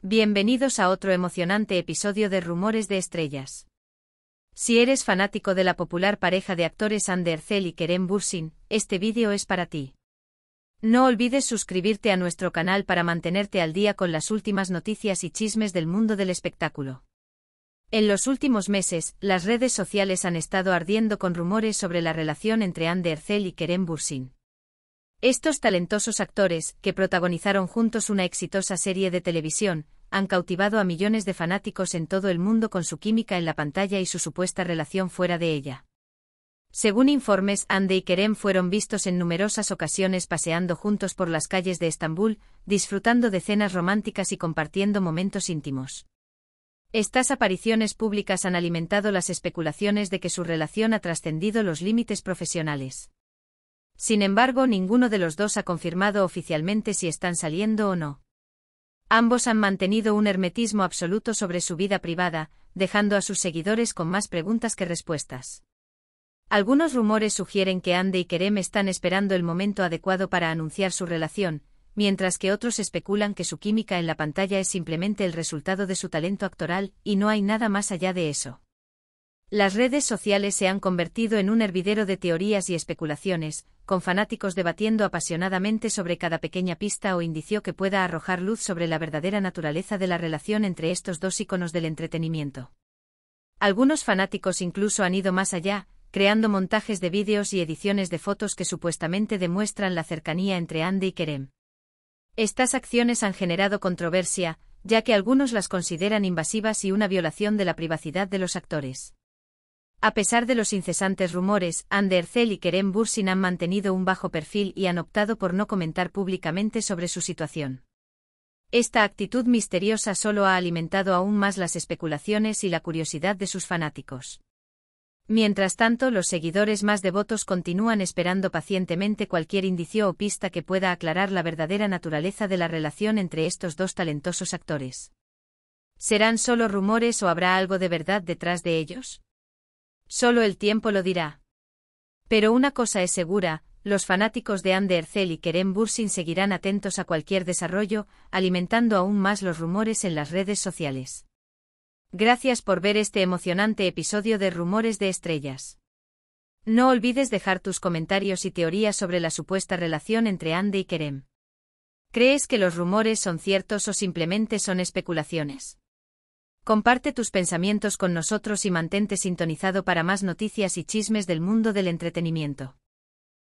Bienvenidos a otro emocionante episodio de Rumores de Estrellas. Si eres fanático de la popular pareja de actores Ander Zell y Kerem Bursin, este vídeo es para ti. No olvides suscribirte a nuestro canal para mantenerte al día con las últimas noticias y chismes del mundo del espectáculo. En los últimos meses, las redes sociales han estado ardiendo con rumores sobre la relación entre Ander Zell y Kerem Bursin. Estos talentosos actores, que protagonizaron juntos una exitosa serie de televisión, han cautivado a millones de fanáticos en todo el mundo con su química en la pantalla y su supuesta relación fuera de ella. Según informes, Ande y Kerem fueron vistos en numerosas ocasiones paseando juntos por las calles de Estambul, disfrutando de cenas románticas y compartiendo momentos íntimos. Estas apariciones públicas han alimentado las especulaciones de que su relación ha trascendido los límites profesionales. Sin embargo, ninguno de los dos ha confirmado oficialmente si están saliendo o no. Ambos han mantenido un hermetismo absoluto sobre su vida privada, dejando a sus seguidores con más preguntas que respuestas. Algunos rumores sugieren que Ande y Kerem están esperando el momento adecuado para anunciar su relación, mientras que otros especulan que su química en la pantalla es simplemente el resultado de su talento actoral, y no hay nada más allá de eso. Las redes sociales se han convertido en un hervidero de teorías y especulaciones, con fanáticos debatiendo apasionadamente sobre cada pequeña pista o indicio que pueda arrojar luz sobre la verdadera naturaleza de la relación entre estos dos íconos del entretenimiento. Algunos fanáticos incluso han ido más allá, creando montajes de vídeos y ediciones de fotos que supuestamente demuestran la cercanía entre Andy y Kerem. Estas acciones han generado controversia, ya que algunos las consideran invasivas y una violación de la privacidad de los actores. A pesar de los incesantes rumores, Anderzel y Kerem Bursin han mantenido un bajo perfil y han optado por no comentar públicamente sobre su situación. Esta actitud misteriosa solo ha alimentado aún más las especulaciones y la curiosidad de sus fanáticos. Mientras tanto, los seguidores más devotos continúan esperando pacientemente cualquier indicio o pista que pueda aclarar la verdadera naturaleza de la relación entre estos dos talentosos actores. ¿Serán solo rumores o habrá algo de verdad detrás de ellos? Solo el tiempo lo dirá. Pero una cosa es segura, los fanáticos de Andercel y Kerem Bursin seguirán atentos a cualquier desarrollo, alimentando aún más los rumores en las redes sociales. Gracias por ver este emocionante episodio de Rumores de Estrellas. No olvides dejar tus comentarios y teorías sobre la supuesta relación entre Ande y Kerem. ¿Crees que los rumores son ciertos o simplemente son especulaciones? Comparte tus pensamientos con nosotros y mantente sintonizado para más noticias y chismes del mundo del entretenimiento.